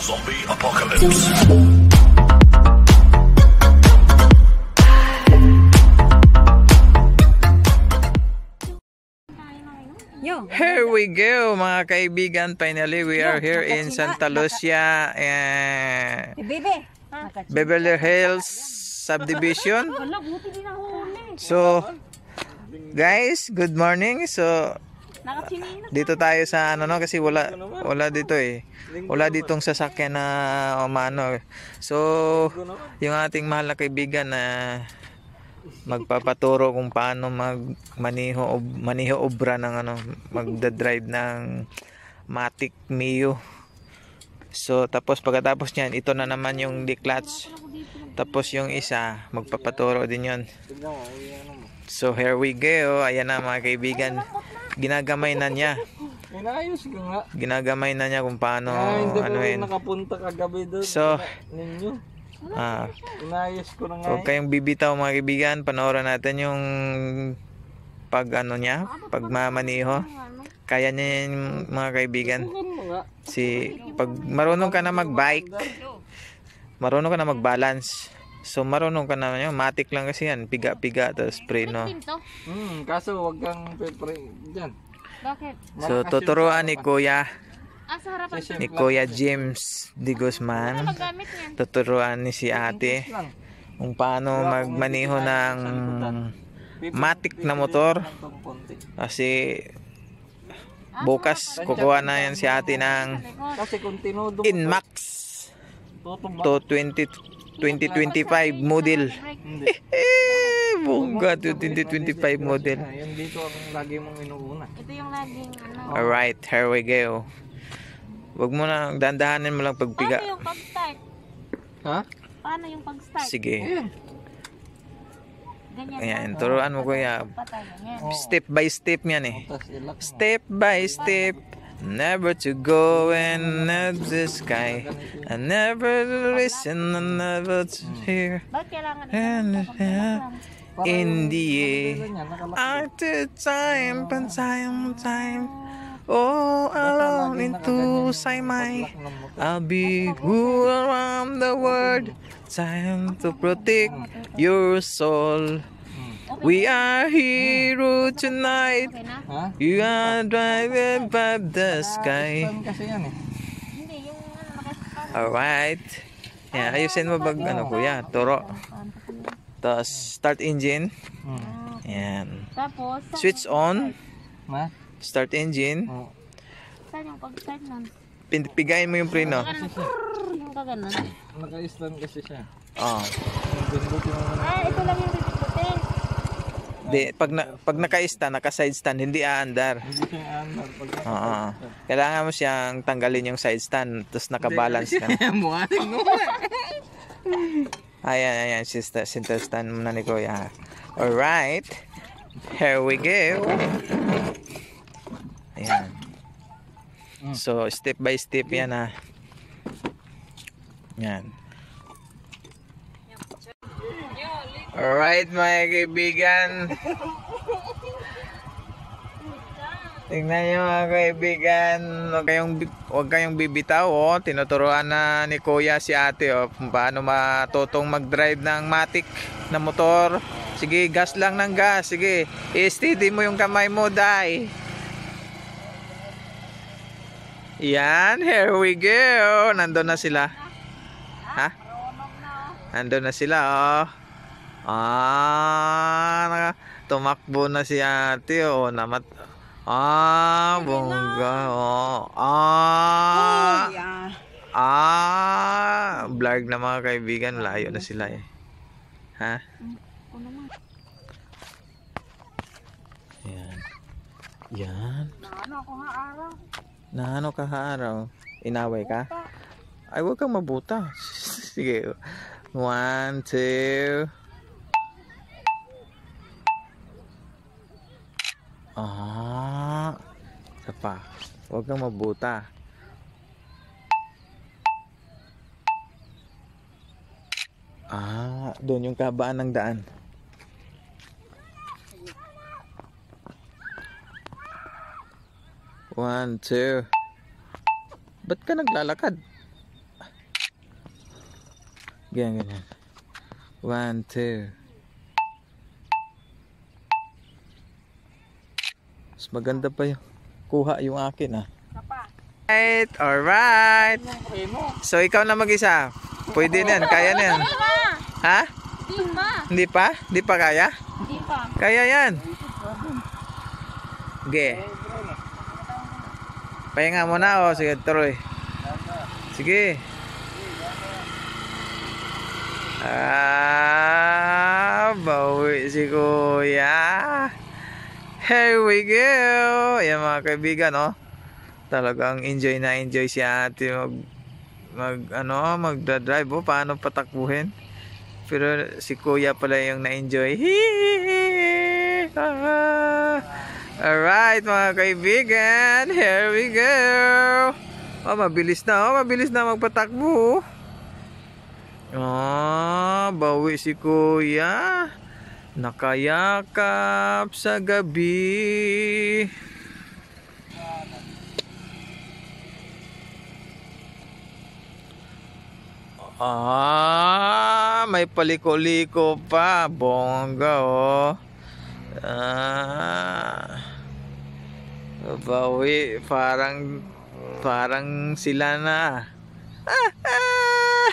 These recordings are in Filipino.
Zombie Apocalypse. Here we go mga kaibigan. Finally, we are here in Santa Lucia. Eh, Beverly Hills subdivision. So, guys, good morning. So, Nakachinelas. Dito tayo sa ano no kasi wala wala dito eh. Wala ditong sasakyan na umano. So yung ating mahal na kaibigan na magpapaturo kung paano mag maniho ob, maniho obra ng ano magda-drive ng Matic Mio. So tapos pagkatapos niyan ito na naman yung clutch Tapos yung isa magpapaturo din yon. Eh, ano so here we go. Ayan na mga kaibigan. Oh ginagamay na niya. Inayos ko nga. Ginagamay na niya kung paano Ay, ah, hindi ano yun. nakapunta kagabi doon. So, ninyo. Ah, inayos ko na nga. Huwag eh. kayong bibitaw mga kaibigan. Panoorin natin yung pag ano niya, pagmamaniho. Kaya niya yun mga kaibigan. Si, pag marunong ka na magbike, marunong ka na magbalance, So marunong ka naman yun. Matik lang kasi yan. Piga-piga tapos spray no. Hmm, kaso wag kang pre dyan. Bakit? So tuturuan ni Kuya. Ah, sa harapan ni Kuya James De Guzman. Tuturuan ni si ate kung paano magmaniho ng matik na motor. Kasi ah, bukas kukuha na yan si ate ng Inmax 220 2025 model. Hindi. Bongga to 2025 model. Yung dito ang lagi mong inuuna. Ito yung laging ano. Oh. right, here we go. Wag mo na, dandahanin mo lang pagpiga. Paano yung pag-start? Ha? Paano yung pag-start? Sige. Ayan. Ganyan. turuan mo kuya. Oh. Step by step yan eh. Step by step. Never to go and at the sky. I never to listen, and never to hear. And uh, in the air. After time, and time, time. All alone into Saimai. I'll be who around the world. Time to protect your soul. We are here tonight. Ha? You are driving above the sky. Kasi yan eh. Alright. Yeah, ah, ayusin mo bag ano kuya, turo. Ah, Tapos start engine. Hmm. Ah. Yan. Tapos switch on. Start engine. Hmm. Saan yung pag-start nun? Pigayin mo yung preno. Yung kaganan. Nag-ayos kasi siya. Oo. Ah, ito lang yung Di, pag, na, pag naka-stand, naka-side stand, hindi aandar. Hindi siya aandar. Pag Oo. Kailangan mo siyang tanggalin yung side stand, tapos nakabalance ka. Ayan, ayan, sister, sister stand muna na ni Kuya. Alright. Here we go. Ayan. Hmm. So, step by step yan ha. Ah. Yan. Alright mga kaibigan Tingnan nyo mga kaibigan Huwag kayong, huwag kayong bibitaw oh. Tinuturoan na ni kuya si ate oh, Kung paano matutong mag drive ng matik na motor Sige gas lang ng gas Sige i-steady mo yung kamay mo dai Yan here we go Nandun na sila Ha? Nandun na sila oh Ah, tumakbo na si ate. O, oh, namat. Ah, bongga. Oh. Ah. Oh, yeah. Ah, vlog na mga kaibigan. Layo na sila eh. Ha? Yan. Yan. Naano ako haaraw. Naano ka haaraw? Inaway ka? Ay, huwag kang mabuta. Sige. One, two, Ah. Sa pa. Huwag kang mabuta. Ah, doon yung kabaan ng daan. One, two. Ba't ka naglalakad? Ganyan, ganyan. One, two. Mas maganda pa yung kuha yung akin ah. Alright, alright. So ikaw na mag-isa. Pwede na yan, kaya na yan. Ha? Hindi pa? Hindi pa kaya? Hindi pa. Kaya yan. Sige. Pahinga mo na o. Oh. Sige, tuloy. Sige. Ah, bawi si kuya. Here we go! Ayan mga kaibigan, no? Oh. Talagang enjoy na enjoy si ate mag, mag ano, magdadrive. Oh, paano patakbuhin? Pero si kuya pala yung na-enjoy. Ah. Alright mga kaibigan, here we go! Oh, mabilis na, oh, mabilis na magpatakbo. Oh, ah, bawi si kuya. Nakayakap sa gabi Ah, may paliko-liko pa Bongga oh Ah Bawi Parang Parang sila na ah, ah,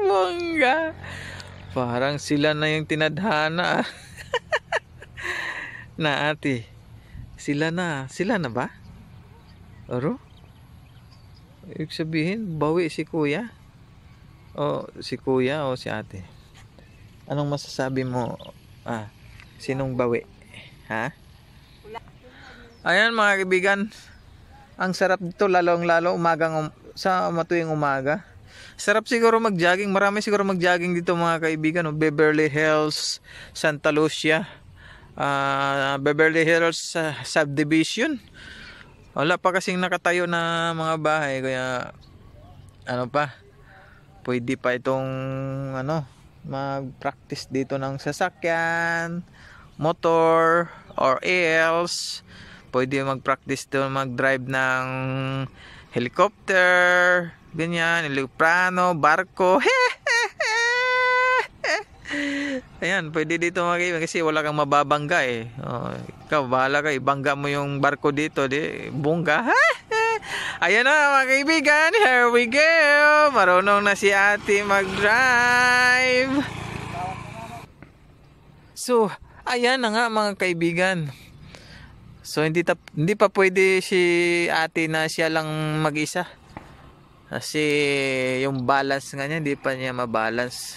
Bongga Parang sila na yung tinadhana. na ate. Sila na. Sila na ba? Aro? Ibig sabihin, bawi si kuya. O si kuya o si ate. Anong masasabi mo? Ah, sinong bawi? Ha? Ayan mga kaibigan. Ang sarap dito lalong lalo umagang um sa matuwing umaga. Sarap siguro mag-jogging. Marami siguro mag-jogging dito mga kaibigan. Oh, Beverly Hills, Santa Lucia. Uh, Beverly Hills uh, Subdivision. Wala pa kasing nakatayo na mga bahay. Kaya ano pa. Pwede pa itong ano mag-practice dito ng sasakyan, motor, or else pwede mag-practice doon mag-drive ng helicopter Ganyan, iluprano, barko. Ayan, pwede dito mga kaibigan kasi wala kang mababangga eh. Oh, ikaw, bahala ka. Ibangga mo yung barko dito. Di, bungga. Ayan na mga kaibigan. Here we go. Marunong na si ate mag-drive. So, ayan na nga mga kaibigan. So, hindi, ta hindi pa pwede si ate na siya lang mag-isa kasi yung balance nga niya, hindi pa niya mabalance.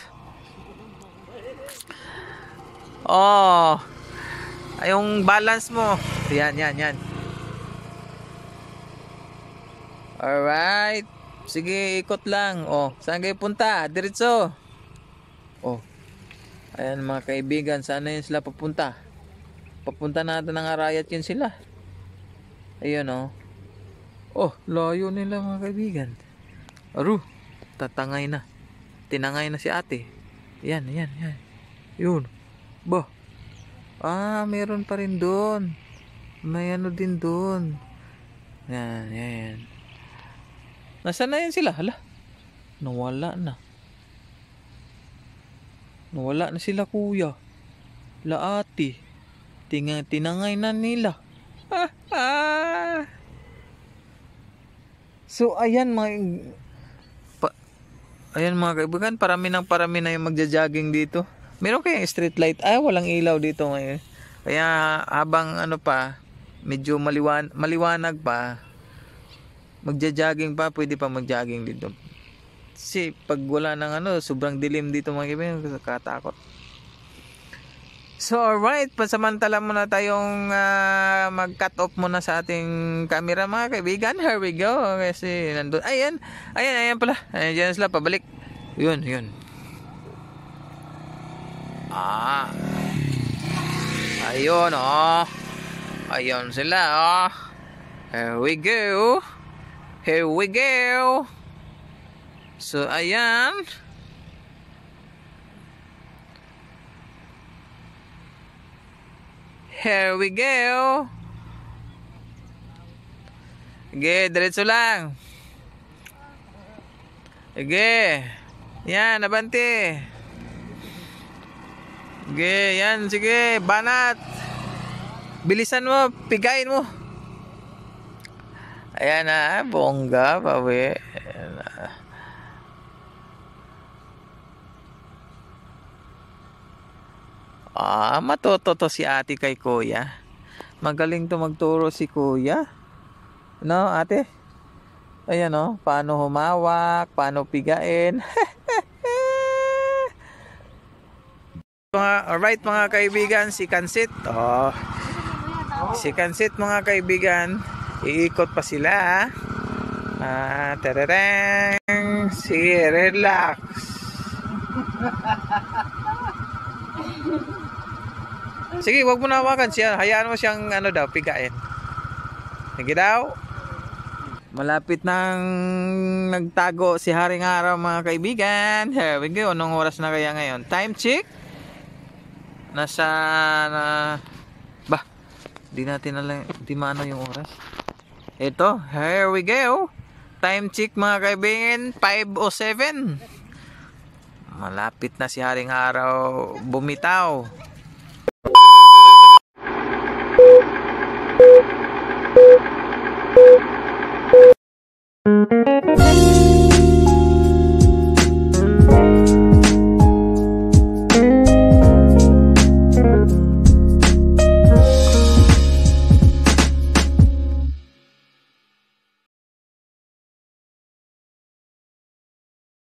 Oh, yung balance mo. Yan, yan, yan. Alright. Sige, ikot lang. Oh, saan kayo punta? Diretso. Oh. Ayan mga kaibigan, sana yun sila papunta. Papunta natin ng arayat yun sila. Ayun oh. Oh, layo nila mga kaibigan. Aru, tatangay na. Tinangay na si ate. Yan, yan, yan. Yun. Ba. Ah, meron pa rin doon. May ano din doon. Yan, yan, yan. Nasaan na yan sila? Hala. Nawala na. Nawala na sila kuya. Laati. Tinga, tinangay na nila. Ah, ah. So ayan mga Ayan mga kaibigan, parami ng parami na yung magja-jogging dito. Meron kayong street light? Ay, ah, walang ilaw dito ngayon. Kaya habang ano pa, medyo maliwan maliwanag pa, magja-jogging pa, pwede pa mag-jogging dito. Kasi pag wala ng ano, sobrang dilim dito mga kaibigan, katakot. So alright, pansamantala muna tayong uh, mag-cut off muna sa ating camera mga kaibigan. Here we go. Kasi nandun. Ayan, ayan, ayan pala. Ayan dyan sila, pabalik. Yun, yun. Ah. Ayun, oh. Ayun sila, oh. Here we go. Here we go. So, ayan. Ayan. Here we go. Sige, diretso lang. Sige. Yan, abante. Sige, yan, sige. Banat. Bilisan mo, pigain mo. Ayan na, ah, bongga, pawe. Ah, matuto to si ate kay kuya. Magaling to magturo si kuya. No, ate? Ayan o, paano humawak, paano pigain. mga, alright mga kaibigan, si Kansit. Oh, si Kansit mga kaibigan, iikot pa sila. Ah, tararang. Si relax. Sige, huwag mo na hawakan siya. Hayaan mo siyang ano daw, pigain. Sige daw. Malapit nang nagtago si Haring Araw mga kaibigan. Here we go. Anong oras na kaya ngayon? Time check? Nasa na... Bah, di natin na lang, Di maano yung oras. Ito, here we go. Time check mga kaibigan. 5.07. Malapit na si Haring Araw bumitaw.